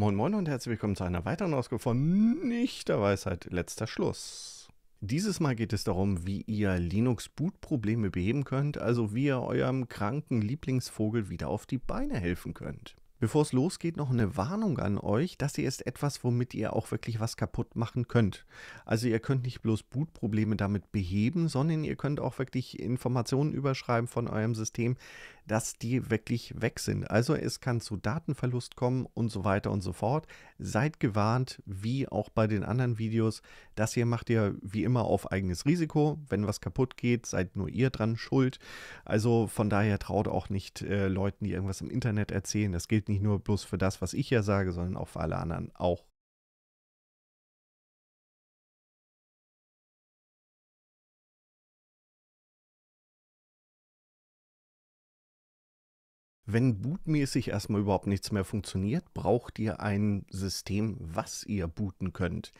Moin Moin und herzlich willkommen zu einer weiteren Ausgabe von Weisheit, letzter Schluss. Dieses Mal geht es darum, wie ihr Linux-Boot-Probleme beheben könnt, also wie ihr eurem kranken Lieblingsvogel wieder auf die Beine helfen könnt. Bevor es losgeht, noch eine Warnung an euch. Das hier ist etwas, womit ihr auch wirklich was kaputt machen könnt. Also ihr könnt nicht bloß Bootprobleme damit beheben, sondern ihr könnt auch wirklich Informationen überschreiben von eurem System, dass die wirklich weg sind. Also es kann zu Datenverlust kommen und so weiter und so fort. Seid gewarnt, wie auch bei den anderen Videos. Das hier macht ihr wie immer auf eigenes Risiko. Wenn was kaputt geht, seid nur ihr dran schuld. Also von daher traut auch nicht äh, Leuten, die irgendwas im Internet erzählen. Das gilt nicht nur bloß für das, was ich ja sage, sondern auch für alle anderen auch. Wenn bootmäßig erstmal überhaupt nichts mehr funktioniert, braucht ihr ein System, was ihr booten könnt.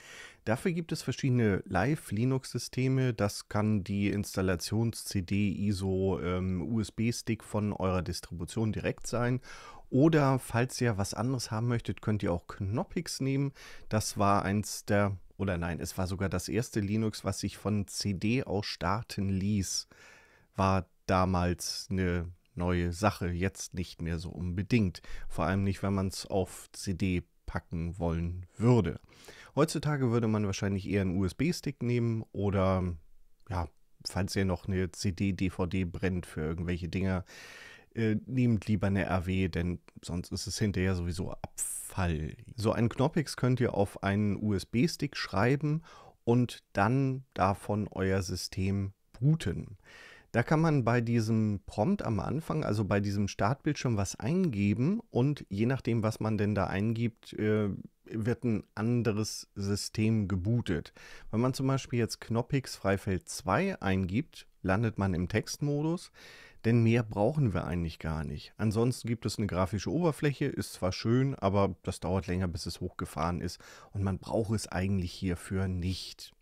Dafür gibt es verschiedene Live-Linux-Systeme. Das kann die Installations-CD, ISO, ähm, USB-Stick von eurer Distribution direkt sein. Oder falls ihr was anderes haben möchtet, könnt ihr auch Knoppix nehmen. Das war eins der, oder nein, es war sogar das erste Linux, was sich von CD aus starten ließ. War damals eine neue Sache, jetzt nicht mehr so unbedingt. Vor allem nicht, wenn man es auf CD packen wollen würde. Heutzutage würde man wahrscheinlich eher einen USB-Stick nehmen oder, ja, falls ihr noch eine CD, DVD brennt für irgendwelche Dinger, äh, nehmt lieber eine RW, denn sonst ist es hinterher sowieso Abfall. So einen Knoppix könnt ihr auf einen USB-Stick schreiben und dann davon euer System booten. Da kann man bei diesem Prompt am Anfang, also bei diesem Startbildschirm, was eingeben und je nachdem, was man denn da eingibt, äh, wird ein anderes System gebootet. Wenn man zum Beispiel jetzt Knoppix Freifeld 2 eingibt, landet man im Textmodus, denn mehr brauchen wir eigentlich gar nicht. Ansonsten gibt es eine grafische Oberfläche, ist zwar schön, aber das dauert länger, bis es hochgefahren ist und man braucht es eigentlich hierfür nicht.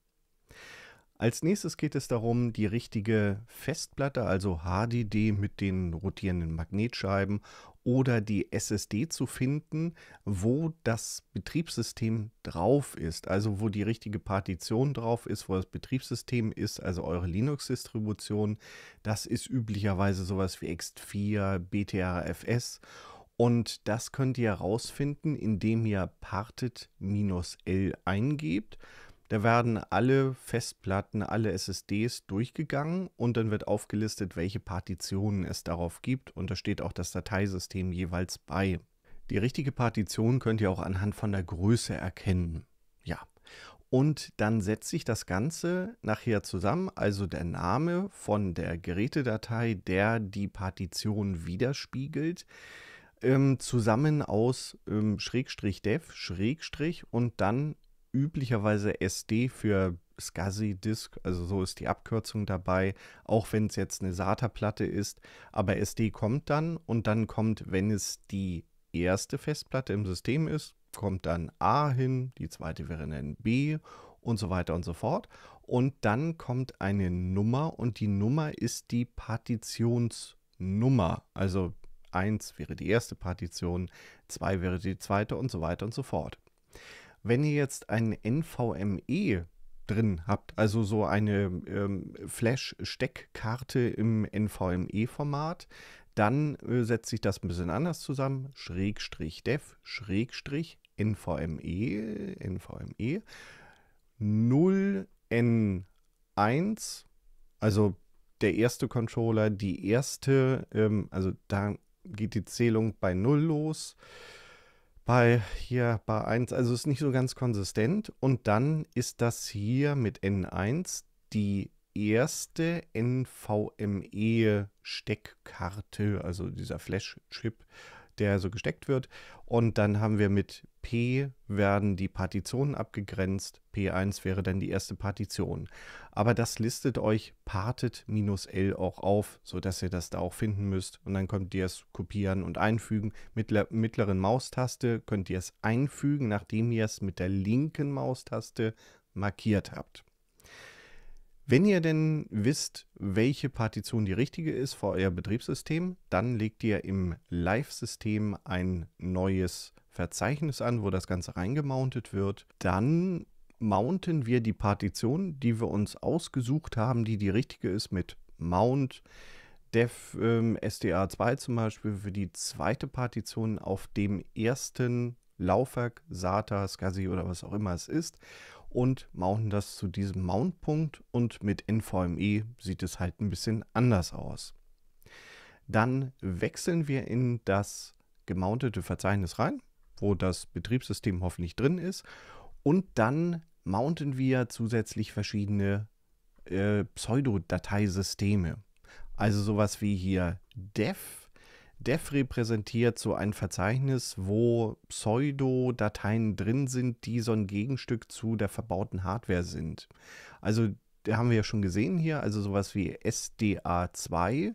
Als nächstes geht es darum, die richtige Festplatte, also HDD mit den rotierenden Magnetscheiben oder die SSD zu finden, wo das Betriebssystem drauf ist, also wo die richtige Partition drauf ist, wo das Betriebssystem ist, also eure Linux-Distribution. Das ist üblicherweise sowas wie ext4, btrfs. Und das könnt ihr herausfinden, indem ihr partet-l eingebt. Da werden alle Festplatten, alle SSDs durchgegangen und dann wird aufgelistet, welche Partitionen es darauf gibt und da steht auch das Dateisystem jeweils bei. Die richtige Partition könnt ihr auch anhand von der Größe erkennen. Ja. Und dann setzt sich das Ganze nachher zusammen, also der Name von der Gerätedatei, der die Partition widerspiegelt, ähm, zusammen aus ähm, Schrägstrich dev, Schrägstrich und dann üblicherweise SD für SCSI Disk, also so ist die Abkürzung dabei, auch wenn es jetzt eine SATA-Platte ist. Aber SD kommt dann und dann kommt, wenn es die erste Festplatte im System ist, kommt dann A hin, die zweite wäre dann B und so weiter und so fort. Und dann kommt eine Nummer und die Nummer ist die Partitionsnummer. Also 1 wäre die erste Partition, 2 wäre die zweite und so weiter und so fort wenn ihr jetzt ein NVMe drin habt, also so eine ähm, Flash-Steckkarte im NVMe-Format, dann äh, setzt sich das ein bisschen anders zusammen. Schrägstrich dev, Schrägstrich NVMe, NVMe 0N1, also der erste Controller, die erste, ähm, also da geht die Zählung bei 0 los bei hier bei 1, also ist nicht so ganz konsistent. Und dann ist das hier mit N1 die erste NVMe-Steckkarte, also dieser Flash-Chip, der so gesteckt wird. Und dann haben wir mit P werden die Partitionen abgegrenzt. P1 wäre dann die erste Partition. Aber das listet euch partit l auch auf, sodass ihr das da auch finden müsst. Und dann könnt ihr es kopieren und einfügen. Mit der mittleren Maustaste könnt ihr es einfügen, nachdem ihr es mit der linken Maustaste markiert habt. Wenn ihr denn wisst, welche Partition die richtige ist für euer Betriebssystem, dann legt ihr im Live-System ein neues Verzeichnis an, wo das Ganze reingemountet wird. Dann mounten wir die Partition, die wir uns ausgesucht haben, die die richtige ist mit Mount Dev ähm, SDA2 zum Beispiel für die zweite Partition auf dem ersten Laufwerk, SATA, SCSI oder was auch immer es ist und mounten das zu diesem Mountpunkt und mit NVMe sieht es halt ein bisschen anders aus. Dann wechseln wir in das gemountete Verzeichnis rein, wo das Betriebssystem hoffentlich drin ist. Und dann mounten wir zusätzlich verschiedene äh, Pseudodateisysteme. Also sowas wie hier dev. Dev repräsentiert so ein Verzeichnis, wo Pseudodateien drin sind, die so ein Gegenstück zu der verbauten Hardware sind. Also haben wir ja schon gesehen hier, also sowas wie SDA2.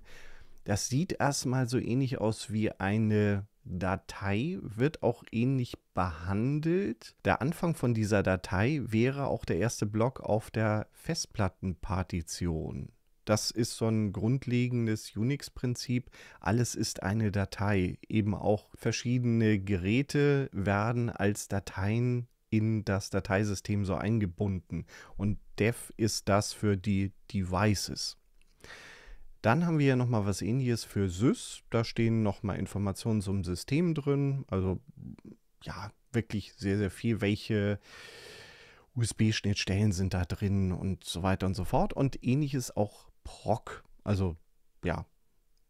Das sieht erstmal so ähnlich aus wie eine Datei wird auch ähnlich behandelt. Der Anfang von dieser Datei wäre auch der erste Block auf der Festplattenpartition. Das ist so ein grundlegendes Unix-Prinzip. Alles ist eine Datei. Eben auch verschiedene Geräte werden als Dateien in das Dateisystem so eingebunden. Und Dev ist das für die Devices. Dann haben wir ja nochmal was ähnliches für SYS. Da stehen nochmal Informationen zum System drin. Also ja, wirklich sehr, sehr viel, welche USB-Schnittstellen sind da drin und so weiter und so fort. Und ähnliches auch PROC. Also ja,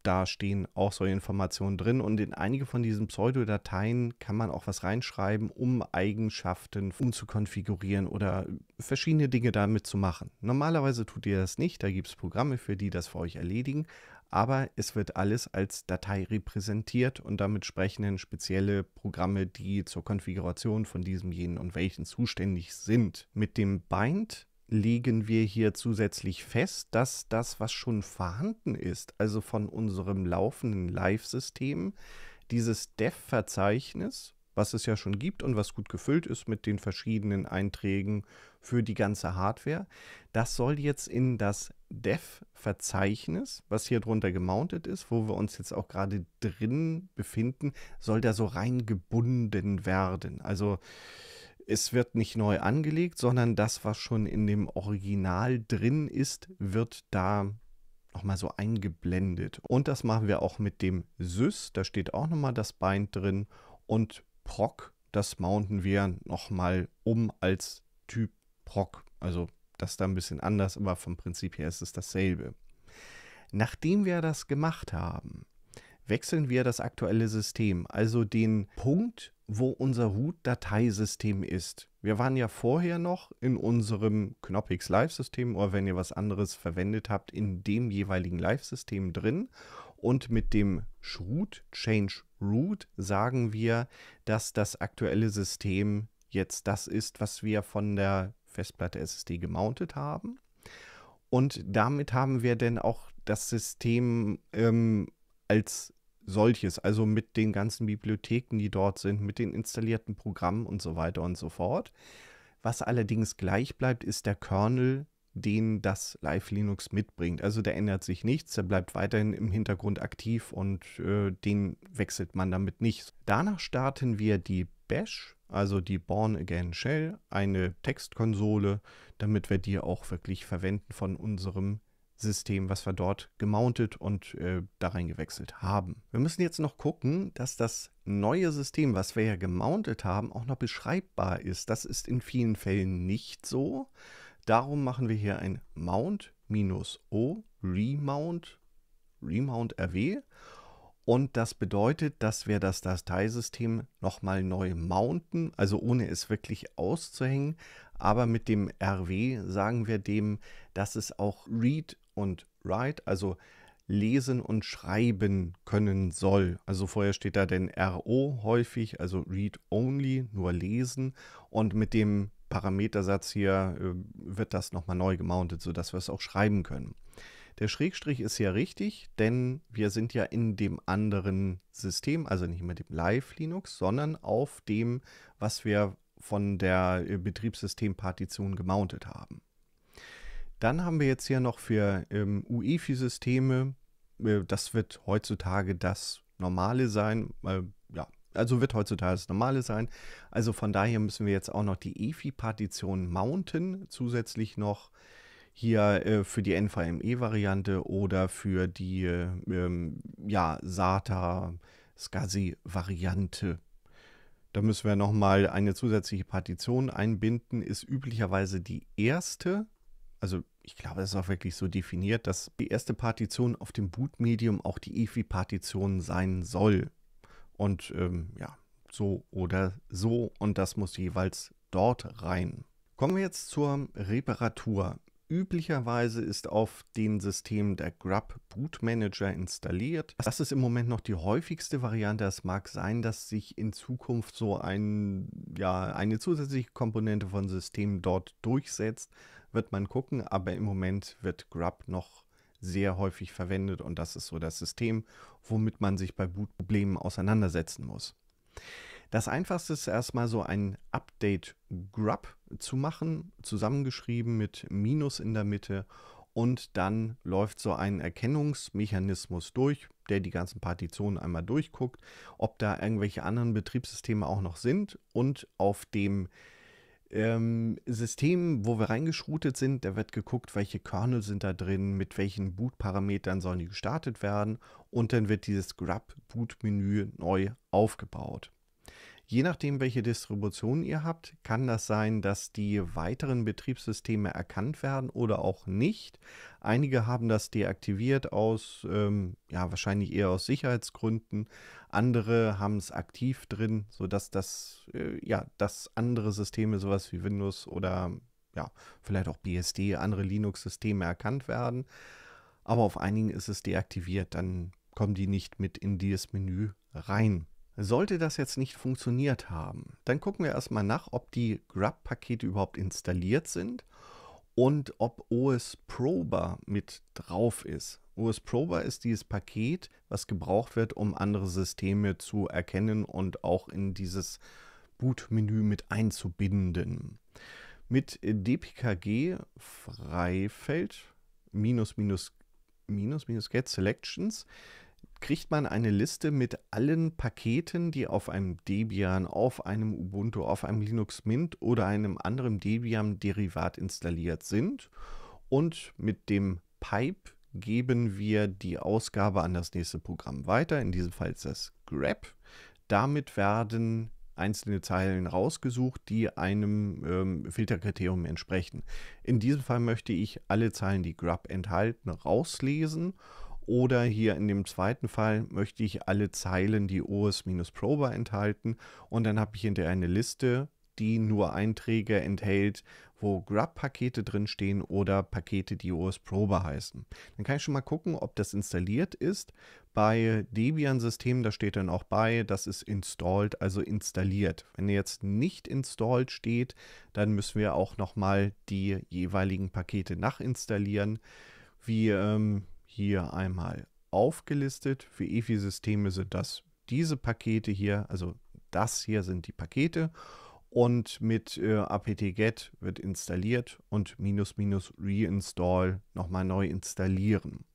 da stehen auch solche Informationen drin und in einige von diesen Pseudodateien kann man auch was reinschreiben, um Eigenschaften umzukonfigurieren oder verschiedene Dinge damit zu machen. Normalerweise tut ihr das nicht, da gibt es Programme für, die das für euch erledigen, aber es wird alles als Datei repräsentiert und damit sprechen dann spezielle Programme, die zur Konfiguration von diesem, jenen und welchen zuständig sind. Mit dem Bind legen wir hier zusätzlich fest, dass das, was schon vorhanden ist, also von unserem laufenden Live-System, dieses Dev-Verzeichnis, was es ja schon gibt und was gut gefüllt ist mit den verschiedenen Einträgen für die ganze Hardware, das soll jetzt in das Dev-Verzeichnis, was hier drunter gemountet ist, wo wir uns jetzt auch gerade drin befinden, soll da so reingebunden werden. Also es wird nicht neu angelegt, sondern das, was schon in dem Original drin ist, wird da nochmal so eingeblendet. Und das machen wir auch mit dem Sys, da steht auch nochmal das Bind drin. Und Proc, das mounten wir nochmal um als Typ Proc. Also das ist da ein bisschen anders, aber vom Prinzip her ist es dasselbe. Nachdem wir das gemacht haben, wechseln wir das aktuelle System, also den Punkt, wo unser Root-Dateisystem ist. Wir waren ja vorher noch in unserem Knoppix Live-System oder wenn ihr was anderes verwendet habt, in dem jeweiligen Live-System drin. Und mit dem Root Change Root sagen wir, dass das aktuelle System jetzt das ist, was wir von der Festplatte SSD gemountet haben. Und damit haben wir denn auch das System ähm, als solches, also mit den ganzen Bibliotheken, die dort sind, mit den installierten Programmen und so weiter und so fort. Was allerdings gleich bleibt, ist der Kernel, den das Live Linux mitbringt. Also der ändert sich nichts, der bleibt weiterhin im Hintergrund aktiv und äh, den wechselt man damit nicht. Danach starten wir die Bash, also die Born Again Shell, eine Textkonsole, damit wir die auch wirklich verwenden von unserem System, was wir dort gemountet und äh, da reingewechselt haben. Wir müssen jetzt noch gucken, dass das neue System, was wir ja gemountet haben, auch noch beschreibbar ist. Das ist in vielen Fällen nicht so. Darum machen wir hier ein Mount-O, Remount, Remount RW. Und das bedeutet, dass wir das Dateisystem nochmal neu mounten, also ohne es wirklich auszuhängen. Aber mit dem RW sagen wir dem, dass es auch Read und Write, also lesen und schreiben können soll. Also vorher steht da denn RO häufig, also Read Only, nur lesen. Und mit dem Parametersatz hier äh, wird das nochmal neu gemountet, sodass wir es auch schreiben können. Der Schrägstrich ist ja richtig, denn wir sind ja in dem anderen System, also nicht mit dem Live Linux, sondern auf dem, was wir von der äh, Betriebssystempartition gemountet haben. Dann haben wir jetzt hier noch für ähm, UEFI-Systeme, äh, das wird heutzutage das Normale sein. Äh, ja, also wird heutzutage das Normale sein. Also von daher müssen wir jetzt auch noch die EFI-Partition mounten, zusätzlich noch hier äh, für die NVMe-Variante oder für die äh, ähm, ja, SATA-SCSI-Variante. Da müssen wir nochmal eine zusätzliche Partition einbinden, ist üblicherweise die erste also ich glaube, es ist auch wirklich so definiert, dass die erste Partition auf dem Bootmedium auch die EFI-Partition sein soll. Und ähm, ja, so oder so. Und das muss jeweils dort rein. Kommen wir jetzt zur Reparatur. Üblicherweise ist auf den Systemen der Grub Boot Manager installiert. Das ist im Moment noch die häufigste Variante. Es mag sein, dass sich in Zukunft so ein, ja, eine zusätzliche Komponente von Systemen dort durchsetzt wird man gucken, aber im Moment wird Grub noch sehr häufig verwendet und das ist so das System, womit man sich bei Bootproblemen auseinandersetzen muss. Das einfachste ist erstmal so ein Update Grub zu machen, zusammengeschrieben mit Minus in der Mitte und dann läuft so ein Erkennungsmechanismus durch, der die ganzen Partitionen einmal durchguckt, ob da irgendwelche anderen Betriebssysteme auch noch sind und auf dem ähm, System, wo wir reingeschrutet sind, da wird geguckt, welche Kernel sind da drin, mit welchen Bootparametern sollen die gestartet werden und dann wird dieses Grub-Boot-Menü neu aufgebaut. Je nachdem, welche Distribution ihr habt, kann das sein, dass die weiteren Betriebssysteme erkannt werden oder auch nicht. Einige haben das deaktiviert aus, ähm, ja, wahrscheinlich eher aus Sicherheitsgründen. Andere haben es aktiv drin, sodass das, äh, ja, dass andere Systeme, sowas wie Windows oder ja, vielleicht auch BSD, andere Linux-Systeme erkannt werden. Aber auf einigen ist es deaktiviert, dann kommen die nicht mit in dieses Menü rein. Sollte das jetzt nicht funktioniert haben, dann gucken wir erstmal nach, ob die Grub-Pakete überhaupt installiert sind und ob OS Prober mit drauf ist. OS Prober ist dieses Paket, was gebraucht wird, um andere Systeme zu erkennen und auch in dieses Boot-Menü mit einzubinden. Mit dpkg freifeld minus minus minus minus get selections kriegt man eine Liste mit allen Paketen, die auf einem Debian, auf einem Ubuntu, auf einem Linux Mint oder einem anderen Debian-Derivat installiert sind. Und mit dem Pipe geben wir die Ausgabe an das nächste Programm weiter. In diesem Fall ist das Grab. Damit werden einzelne Zeilen rausgesucht, die einem ähm, Filterkriterium entsprechen. In diesem Fall möchte ich alle Zeilen, die Grub enthalten, rauslesen oder hier in dem zweiten Fall möchte ich alle Zeilen, die OS-Prober enthalten. Und dann habe ich hinterher eine Liste, die nur Einträge enthält, wo Grub-Pakete drinstehen oder Pakete, die OS-Prober heißen. Dann kann ich schon mal gucken, ob das installiert ist. Bei Debian-Systemen, da steht dann auch bei, das ist installed, also installiert. Wenn jetzt nicht installed steht, dann müssen wir auch nochmal die jeweiligen Pakete nachinstallieren. Wie ähm, hier einmal aufgelistet. Für EFI-Systeme sind das diese Pakete hier, also das hier sind die Pakete und mit äh, apt-get e wird installiert und minus minus reinstall nochmal neu installieren.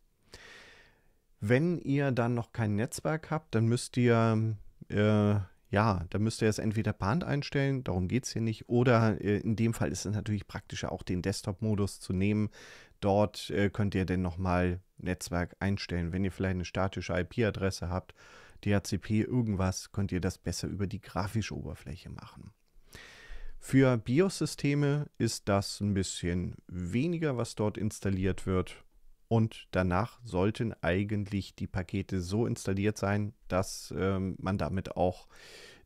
Wenn ihr dann noch kein Netzwerk habt, dann müsst ihr äh, ja, dann müsst ihr es entweder per Hand einstellen, darum geht es hier nicht, oder äh, in dem Fall ist es natürlich praktischer, auch den Desktop-Modus zu nehmen. Dort äh, könnt ihr dann nochmal Netzwerk einstellen. Wenn ihr vielleicht eine statische IP-Adresse habt, DHCP, irgendwas, könnt ihr das besser über die grafische Oberfläche machen. Für BIOS-Systeme ist das ein bisschen weniger, was dort installiert wird. Und danach sollten eigentlich die Pakete so installiert sein, dass ähm, man damit auch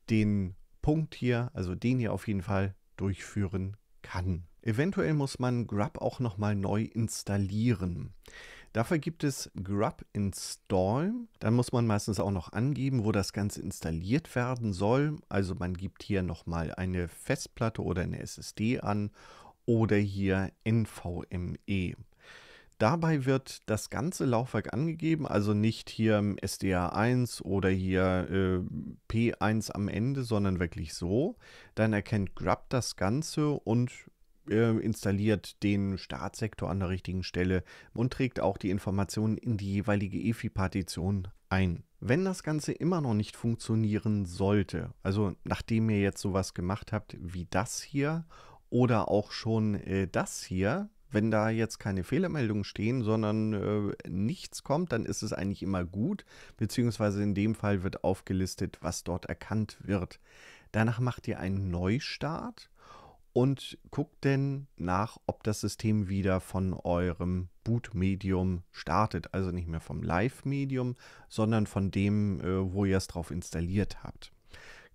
den Punkt hier, also den hier auf jeden Fall, durchführen kann. Eventuell muss man Grub auch nochmal neu installieren. Dafür gibt es Grub Install. Dann muss man meistens auch noch angeben, wo das Ganze installiert werden soll. Also man gibt hier nochmal eine Festplatte oder eine SSD an oder hier NVMe. Dabei wird das ganze Laufwerk angegeben, also nicht hier SDA1 oder hier äh, P1 am Ende, sondern wirklich so. Dann erkennt Grub das Ganze und ähm, installiert den Startsektor an der richtigen Stelle und trägt auch die Informationen in die jeweilige EFI-Partition ein. Wenn das Ganze immer noch nicht funktionieren sollte, also nachdem ihr jetzt sowas gemacht habt wie das hier oder auch schon äh, das hier, wenn da jetzt keine Fehlermeldungen stehen, sondern äh, nichts kommt, dann ist es eigentlich immer gut, beziehungsweise in dem Fall wird aufgelistet, was dort erkannt wird. Danach macht ihr einen Neustart und guckt denn nach, ob das System wieder von eurem Boot-Medium startet. Also nicht mehr vom Live-Medium, sondern von dem, äh, wo ihr es drauf installiert habt.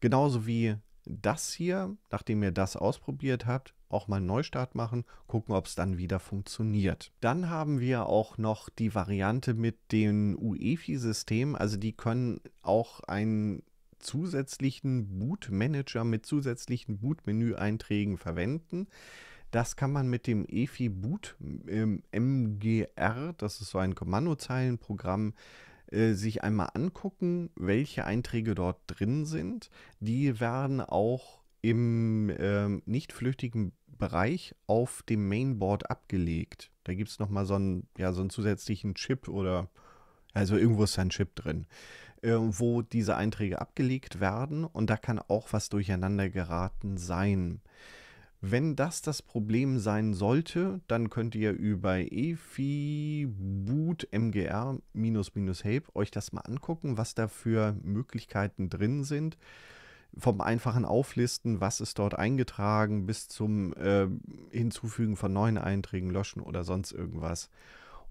Genauso wie das hier, nachdem ihr das ausprobiert habt, auch mal einen Neustart machen, gucken, ob es dann wieder funktioniert. Dann haben wir auch noch die Variante mit dem UEFI-System. Also die können auch ein zusätzlichen Bootmanager mit zusätzlichen Bootmenüeinträgen verwenden. Das kann man mit dem EFI Boot ähm, MGR, das ist so ein Kommandozeilenprogramm, äh, sich einmal angucken, welche Einträge dort drin sind. Die werden auch im ähm, nicht flüchtigen Bereich auf dem Mainboard abgelegt. Da gibt es nochmal so einen, ja, so einen zusätzlichen Chip oder also irgendwo ist ein Chip drin äh, wo diese Einträge abgelegt werden und da kann auch was durcheinander geraten sein. Wenn das das Problem sein sollte, dann könnt ihr über efi-boot-mgr-help euch das mal angucken, was da für Möglichkeiten drin sind. Vom einfachen Auflisten, was ist dort eingetragen, bis zum äh, Hinzufügen von neuen Einträgen, Löschen oder sonst irgendwas.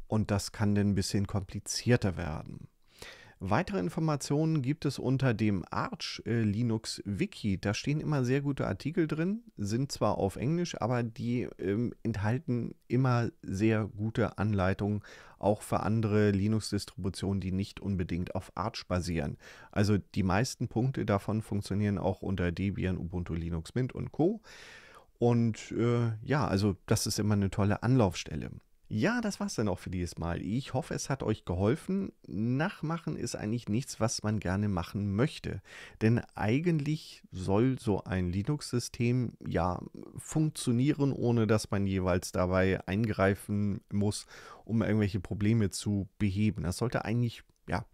Und das kann dann ein bisschen komplizierter werden. Weitere Informationen gibt es unter dem Arch äh, Linux Wiki. Da stehen immer sehr gute Artikel drin, sind zwar auf Englisch, aber die ähm, enthalten immer sehr gute Anleitungen, auch für andere Linux-Distributionen, die nicht unbedingt auf Arch basieren. Also die meisten Punkte davon funktionieren auch unter Debian, Ubuntu, Linux Mint und Co. Und äh, ja, also das ist immer eine tolle Anlaufstelle. Ja, das war's dann auch für dieses Mal. Ich hoffe, es hat euch geholfen. Nachmachen ist eigentlich nichts, was man gerne machen möchte. Denn eigentlich soll so ein Linux-System ja funktionieren, ohne dass man jeweils dabei eingreifen muss, um irgendwelche Probleme zu beheben. Das sollte eigentlich, ja,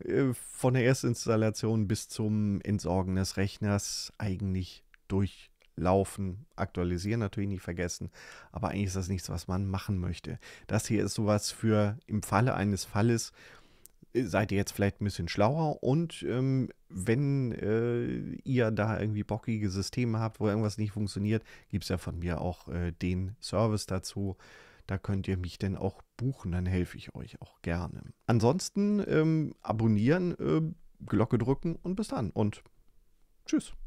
äh, von der Erstinstallation bis zum Entsorgen des Rechners eigentlich durch laufen, aktualisieren natürlich nicht vergessen, aber eigentlich ist das nichts, was man machen möchte. Das hier ist sowas für im Falle eines Falles, äh, seid ihr jetzt vielleicht ein bisschen schlauer und ähm, wenn äh, ihr da irgendwie bockige Systeme habt, wo irgendwas nicht funktioniert, gibt es ja von mir auch äh, den Service dazu. Da könnt ihr mich denn auch buchen, dann helfe ich euch auch gerne. Ansonsten ähm, abonnieren, äh, Glocke drücken und bis dann und tschüss.